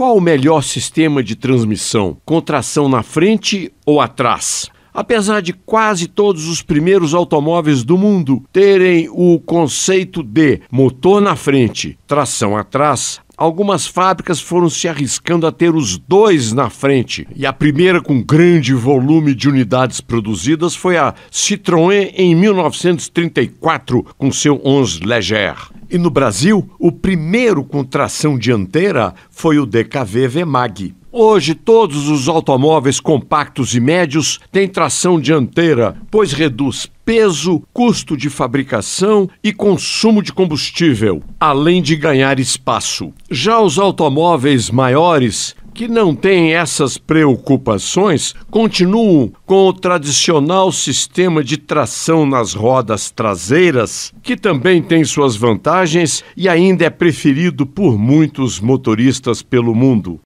Qual o melhor sistema de transmissão? Contração na frente ou atrás? Apesar de quase todos os primeiros automóveis do mundo terem o conceito de motor na frente, tração atrás, algumas fábricas foram se arriscando a ter os dois na frente. E a primeira com grande volume de unidades produzidas foi a Citroën em 1934, com seu 11 Leger. E no Brasil, o primeiro com tração dianteira foi o DKV Vemag. Hoje, todos os automóveis compactos e médios têm tração dianteira, pois reduz peso, custo de fabricação e consumo de combustível, além de ganhar espaço. Já os automóveis maiores, que não têm essas preocupações, continuam com o tradicional sistema de tração nas rodas traseiras, que também tem suas vantagens e ainda é preferido por muitos motoristas pelo mundo.